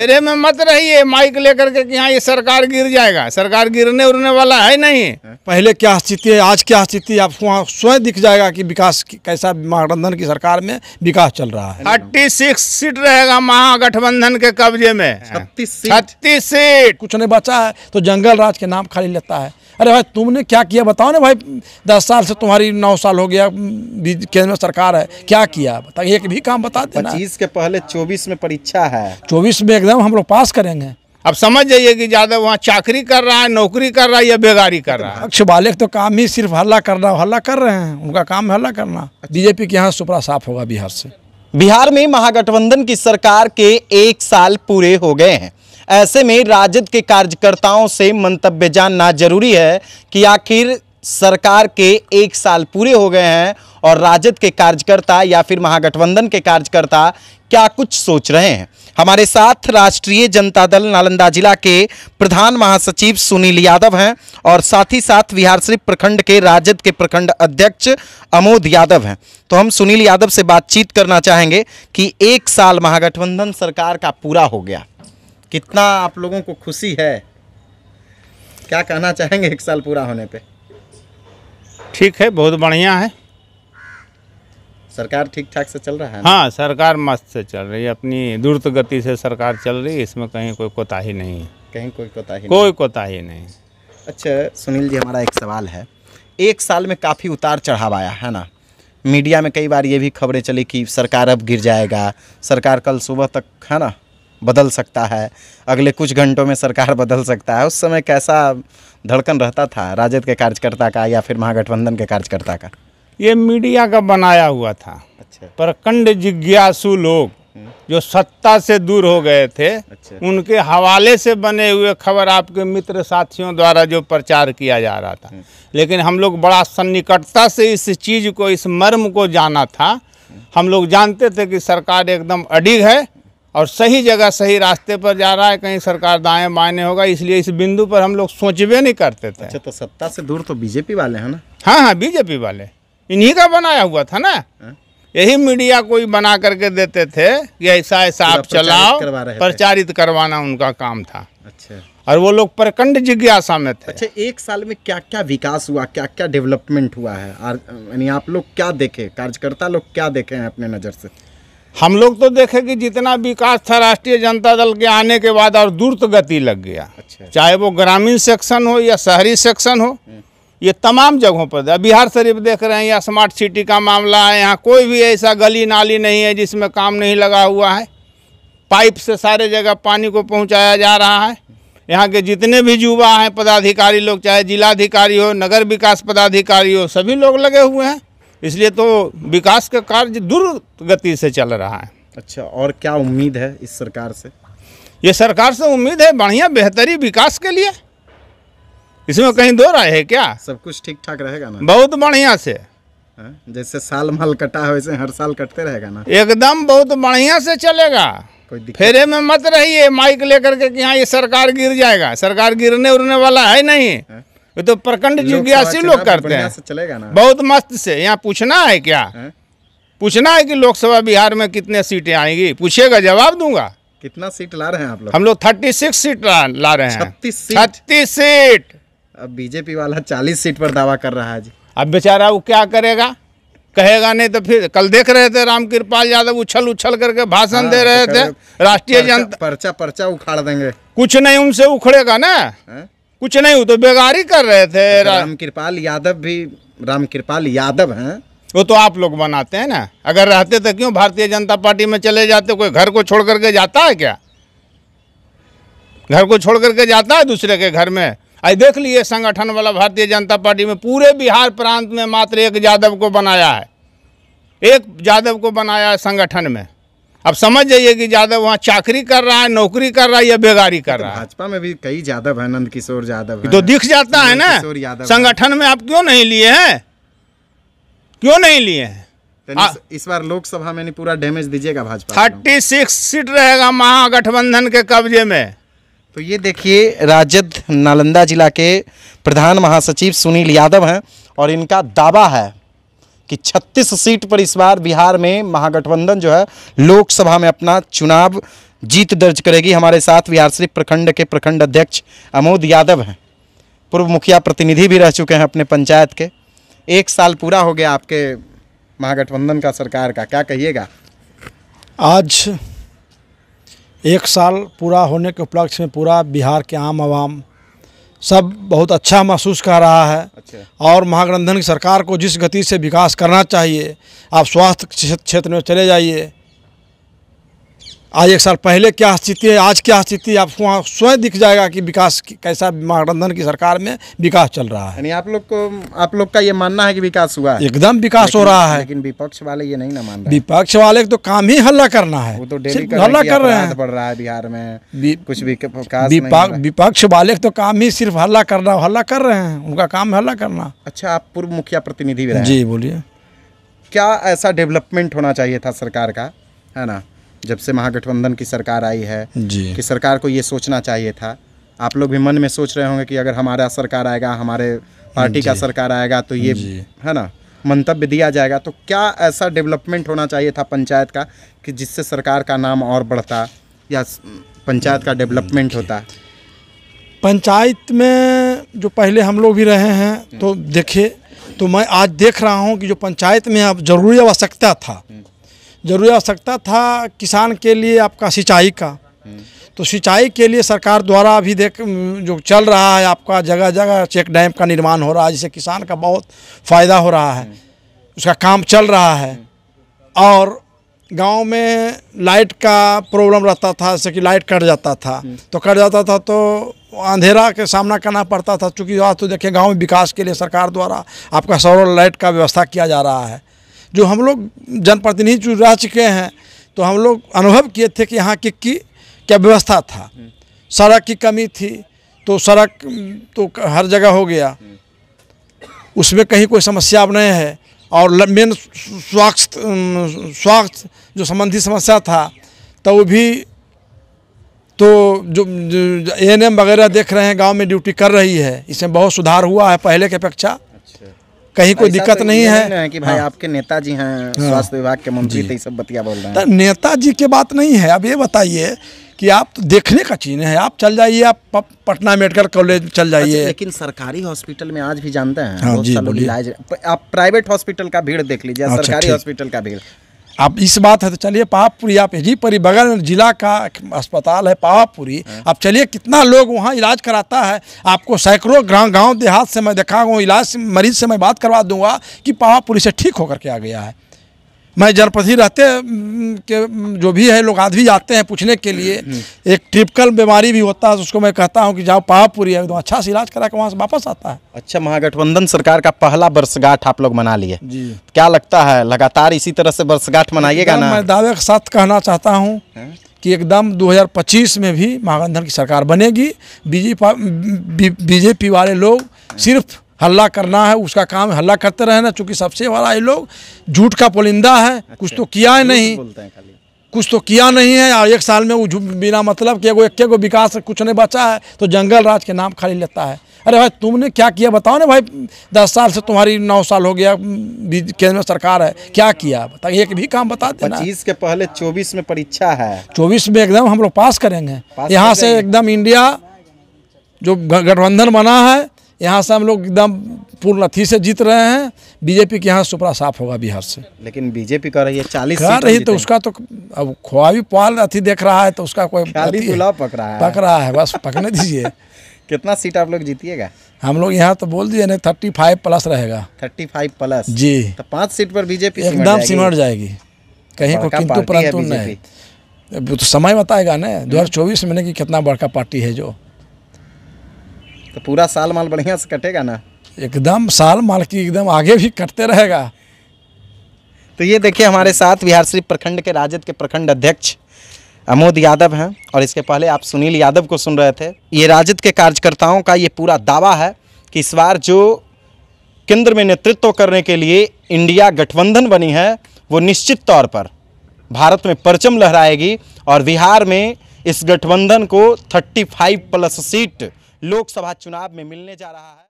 मेरे में मत रहिए माइक लेकर के कि हाँ ये सरकार गिर जाएगा सरकार गिरने उड़ने वाला है नहीं पहले क्या स्थिति है आज क्या स्थिति है आप वहाँ स्वयं दिख जाएगा कि विकास कैसा महागठबंधन की सरकार में विकास चल रहा है थर्टी सिक्स सीट रहेगा महागठबंधन के कब्जे में छत्तीस सीट कुछ नहीं बचा है तो जंगल राज के नाम खाली लेता है अरे भाई तुमने क्या किया बताओ ना भाई दस साल से तुम्हारी नौ साल हो गया केंद्र में सरकार है क्या किया बता एक भी काम बता देना चीज के पहले चौबीस में परीक्षा है चौबीस में एकदम हम लोग पास करेंगे अब समझ जाइए कि ज़्यादा वहाँ चाकरी कर रहा है नौकरी कर रहा है या बेगारी कर रहा है अक्ष बालिक तो काम ही सिर्फ हल्ला करना हल्ला कर रहे हैं उनका काम हल्ला करना बीजेपी के यहाँ सुपरा साफ होगा बिहार से बिहार में महागठबंधन की सरकार के एक साल पूरे हो गए हैं ऐसे में राजद के कार्यकर्ताओं से मंतव्य जानना जरूरी है कि आखिर सरकार के एक साल पूरे हो गए हैं और राजद के कार्यकर्ता या फिर महागठबंधन के कार्यकर्ता क्या कुछ सोच रहे हैं हमारे साथ राष्ट्रीय जनता दल नालंदा जिला के प्रधान महासचिव सुनील यादव हैं और साथ ही साथ बिहार श्री प्रखंड के राजद के प्रखंड अध्यक्ष अमोद यादव हैं तो हम सुनील यादव से बातचीत करना चाहेंगे कि एक साल महागठबंधन सरकार का पूरा हो गया कितना आप लोगों को खुशी है क्या कहना चाहेंगे एक साल पूरा होने पे ठीक है बहुत बढ़िया है सरकार ठीक ठाक से चल रहा है हाँ सरकार मस्त से चल रही है अपनी द्रुत गति से सरकार चल रही है इसमें कहीं कोई कोताही नहीं कहीं कोई कोताही कोई कोताही नहीं अच्छा सुनील जी हमारा एक सवाल है एक साल में काफ़ी उतार चढ़ाव आया है ना मीडिया में कई बार ये भी खबरें चली कि सरकार अब गिर जाएगा सरकार कल सुबह तक है ना बदल सकता है अगले कुछ घंटों में सरकार बदल सकता है उस समय कैसा धड़कन रहता था राजद के कार्यकर्ता का या फिर महागठबंधन के कार्यकर्ता का ये मीडिया का बनाया हुआ था अच्छा प्रखंड जिज्ञासु लोग हम्म। जो सत्ता से दूर हो गए थे अच्छा। उनके हवाले से बने हुए खबर आपके मित्र साथियों द्वारा जो प्रचार किया जा रहा था हम्म। लेकिन हम लोग बड़ा सन्निकटता से इस चीज़ को इस मर्म को जाना था हम्म। हम लोग जानते थे कि सरकार एकदम अडिग है और सही जगह सही रास्ते पर जा रहा है कहीं सरकार दाएं मायने होगा इसलिए इस बिंदु पर हम लोग सोचवे नहीं करते थे अच्छा तो सत्ता से दूर तो बीजेपी वाले हैं ना हाँ हाँ बीजेपी वाले इन्हीं का बनाया हुआ था ना हाँ। यही मीडिया कोई बना करके देते थे कि ऐसा ऐसा आप चलाओ प्रचारित करवाना उनका काम था अच्छा और वो लोग प्रखंड जिज्ञासा में थे अच्छा एक साल में क्या क्या विकास हुआ क्या क्या डेवलपमेंट हुआ है यानी आप लोग क्या देखे कार्यकर्ता लोग क्या देखे हैं अपने नज़र से हम लोग तो देखे कि जितना विकास था राष्ट्रीय जनता दल के आने के बाद और द्रुत गति लग गया अच्छा। चाहे वो ग्रामीण सेक्शन हो या शहरी सेक्शन हो हम्म। ये तमाम जगहों पर बिहार शरीफ देख रहे हैं या स्मार्ट सिटी का मामला है यहाँ कोई भी ऐसा गली नाली नहीं है जिसमें काम नहीं लगा हुआ है पाइप से सारे जगह पानी को पहुँचाया जा रहा है यहाँ के जितने भी युवा हैं पदाधिकारी लोग चाहे जिलाधिकारी हो नगर विकास पदाधिकारी हो सभी लोग लगे हुए हैं इसलिए तो विकास का कार्य दूर गति से चल रहा है अच्छा और क्या उम्मीद है इस सरकार से ये सरकार से उम्मीद है बढ़िया बेहतरी विकास के लिए इसमें कहीं दो राय है क्या सब कुछ ठीक ठाक रहेगा ना बहुत बढ़िया से हाँ, जैसे साल माल कटा है वैसे हर साल कटते रहेगा ना एकदम बहुत बढ़िया से चलेगा फेरे में मत रहिए माइक लेकर के कि हाँ ये सरकार गिर जाएगा सरकार गिरने उड़ने वाला है नहीं है? हाँ। वो तो प्रखंड जिज्ञासी लोग करते हैं चलेगा ना बहुत मस्त से यहाँ पूछना है क्या है? पूछना है कि लोकसभा बिहार में कितने सीटें आएंगी पूछेगा जवाब दूंगा कितना सीट ला रहे हैं आप लोग हम लोग थर्टी सिक्स सीट ला, ला रहे हैं छत्तीस सीट अब बीजेपी वाला चालीस सीट पर दावा कर रहा है जी अब बेचारा वो क्या करेगा कहेगा नहीं तो फिर कल देख रहे थे राम कृपाल यादव उछल उछल करके भाषण हाँ, दे तो रहे थे राष्ट्रीय जनता पर्चा पर्चा उखाड़ देंगे कुछ नहीं उनसे उखड़ेगा ना कुछ नहीं वो तो बेगारी कर रहे थे तो राम कृपाल यादव भी राम कृपाल यादव हैं वो तो आप लोग बनाते हैं ना अगर रहते तो क्यों भारतीय जनता पार्टी में चले जाते कोई घर को छोड़ करके जाता है क्या घर को छोड़ करके जाता है दूसरे के घर में आई देख लिए संगठन वाला भारतीय जनता पार्टी में पूरे बिहार प्रांत में मात्र एक यादव को बनाया है एक यादव को बनाया है संगठन में अब समझ जाइए कि यादव वहाँ चाकरी कर रहा है नौकरी कर रहा है या बेगारी कर तो रहा है भाजपा में भी कई यादव है नंद किशोर यादव तो दिख जाता है ना संगठन में आप क्यों नहीं लिए हैं क्यों नहीं लिए हैं इस बार लोकसभा में पूरा डैमेज दीजिएगा भाजपा थर्टी सिक्स सीट रहेगा महागठबंधन के कब्जे में तो ये देखिए राजद नालंदा जिला के प्रधान महासचिव सुनील यादव हैं और इनका दावा है कि 36 सीट पर इस बार बिहार में महागठबंधन जो है लोकसभा में अपना चुनाव जीत दर्ज करेगी हमारे साथ बिहारशरीफ प्रखंड के प्रखंड अध्यक्ष अमोद यादव हैं पूर्व मुखिया प्रतिनिधि भी रह चुके हैं अपने पंचायत के एक साल पूरा हो गया आपके महागठबंधन का सरकार का क्या कहिएगा आज एक साल पूरा होने के उपलक्ष्य में पूरा बिहार के आम आवाम सब बहुत अच्छा महसूस कर रहा है अच्छा। और महागठबंधन की सरकार को जिस गति से विकास करना चाहिए आप स्वास्थ्य क्षेत्र में चले जाइए आज एक साल पहले क्या स्थिति है आज क्या स्थिति है आपको वहाँ स्वयं दिख जाएगा कि विकास कैसा महागठबंधन की सरकार में विकास चल रहा है यानी आप लोग को आप लोग का ये मानना है कि विकास हुआ है एकदम विकास हो रहा है लेकिन विपक्ष वाले ये नहीं ना मान रहे विपक्ष वाले तो काम ही हल्ला करना है वो तो हल्ला कर रहे हैं रहा है बिहार में कुछ भी विपक्ष वाले तो काम ही सिर्फ हल्ला करना हल्ला कर रहे हैं उनका काम हल्ला करना अच्छा आप पूर्व मुखिया प्रतिनिधि जी बोलिए क्या ऐसा डेवलपमेंट होना चाहिए था सरकार का है ना जब से महागठबंधन की सरकार आई है जी कि सरकार को ये सोचना चाहिए था आप लोग भी मन में सोच रहे होंगे कि अगर हमारा सरकार आएगा हमारे पार्टी का सरकार आएगा तो ये है ना मंतव्य दिया जाएगा तो क्या ऐसा डेवलपमेंट होना चाहिए था पंचायत का कि जिससे सरकार का नाम और बढ़ता या पंचायत का डेवलपमेंट होता पंचायत में जो पहले हम लोग भी रहे हैं तो हम्म। देखे तो मैं आज देख रहा हूँ कि जो पंचायत में अब जरूरी आवश्यकता था हम्म। जरूरी आवश्यकता था किसान के लिए आपका सिंचाई का तो सिंचाई के लिए सरकार द्वारा अभी देख जो चल रहा है आपका जगह जगह चेक डैम का निर्माण हो रहा है जिससे किसान का बहुत फ़ायदा हो रहा है उसका काम चल रहा है और गांव में लाइट का प्रॉब्लम रहता था जैसे कि लाइट कट जाता था तो कट जाता था तो अंधेरा के सामना करना पड़ता था चूँकि आज तो देखिए गाँव में विकास के लिए सरकार द्वारा आपका सौर लाइट का व्यवस्था किया जा रहा है जो हम लोग जनप्रतिनिधि जो रह चुके हैं तो हम लोग अनुभव किए थे कि यहाँ की की क्या व्यवस्था था सड़क की कमी थी तो सड़क तो हर जगह हो गया उसमें कहीं कोई समस्या अब नहीं है और मेन स्वास्थ्य स्वास्थ्य जो संबंधी समस्या था तो वो भी तो जो एन एम वगैरह देख रहे हैं गांव में ड्यूटी कर रही है इसमें बहुत सुधार हुआ है पहले के अपेक्षा कहीं कोई दिक्कत तो नहीं है कि भाई हाँ। आपके नेताजी हैं हाँ। स्वास्थ्य विभाग के मंत्री तो सब बतिया बोल रहे हैं नेताजी की बात नहीं है अब ये बताइए कि आप तो देखने का चीज है आप चल जाइए आप पटना मेडिकल कॉलेज चल अच्छा, जाइए लेकिन सरकारी हॉस्पिटल में आज भी जानते हैं हाँ, जी, आप प्राइवेट हॉस्पिटल का भीड़ देख लीजिए अच्छा, सरकारी हॉस्पिटल का भीड़ आप इस बात है तो चलिए पावापुरी आप जी परी बगल जिला का अस्पताल है पावापुरी हाँ। आप चलिए कितना लोग वहाँ इलाज कराता है आपको सैकड़ों गाँव गाँव देहात से मैं देखा हूँ इलाज मरीज से मैं बात करवा दूंगा कि पावापुरी से ठीक होकर के आ गया है मैं ही रहते के जो भी है लोग आदमी जाते हैं पूछने के लिए हम्म। एक ट्रिपकल बीमारी भी होता है तो उसको मैं कहता हूँ कि जाओ पापुरी एकदम अच्छा से इलाज करा के वहाँ से वापस आता है अच्छा महागठबंधन सरकार का पहला वर्षगांठ आप लोग मना लिए जी क्या लगता है लगातार इसी तरह से वर्षगांठ मनाइएगा ना मैं दावे के साथ कहना चाहता हूँ हाँ। कि एकदम 2025 में भी महागठबंधन की सरकार बनेगी बीजेपी बीजेपी वाले लोग हाँ। सिर्फ हल्ला करना है उसका काम हल्ला करते रहना चूंकि सबसे बड़ा ये लोग झूठ का पुलिंदा है अच्छा, कुछ तो अच्छा, किया है नहीं कुछ तो किया नहीं है और एक साल में वो बिना मतलब के एक विकास कुछ नहीं बचा है तो जंगल राज के नाम खाली लेता है अरे भाई तुमने क्या किया बताओ ना भाई दस साल से तुम्हारी नौ साल हो गया केंद्र में सरकार है क्या किया बता एक भी काम बता देना पच्चीस के पहले चौबीस में परीक्षा है चौबीस में एकदम हम लोग पास करेंगे यहाँ से एकदम इंडिया जो गठबंधन बना है यहाँ से हम लोग एकदम पूर्ण अथी से जीत रहे हैं बीजेपी के यहाँ सुपरा साफ होगा बिहार से लेकिन बीजेपी कह रही है चालीस कह रही तो उसका तो अब खुआबी पाल अथी देख रहा है तो उसका कोई पक रहा है पक रहा है बस पकने दीजिए कितना सीट आप लोग जीतिएगा हम लोग यहाँ तो बोल दिए ना थर्टी फाइव प्लस रहेगा थर्टी फाइव प्लस जी तो पाँच सीट पर बीजेपी एकदम सिमट जाएगी कहीं को किंतु परंतु नहीं तो समय बताएगा ना हम्म। दो हज़ार चौबीस में कि कितना बड़का पार्टी है जो तो पूरा साल माल बढ़िया से कटेगा ना एकदम साल माल की एकदम आगे भी कटते रहेगा तो ये देखिए हमारे साथ बिहार शरीफ प्रखंड के राजद के प्रखंड अध्यक्ष अमोद यादव हैं और इसके पहले आप सुनील यादव को सुन रहे थे ये राजद के कार्यकर्ताओं का ये पूरा दावा है कि इस बार जो केंद्र में नेतृत्व करने के लिए इंडिया गठबंधन बनी है वो निश्चित तौर पर भारत में परचम लहराएगी और बिहार में इस गठबंधन को 35 प्लस सीट लोकसभा चुनाव में मिलने जा रहा है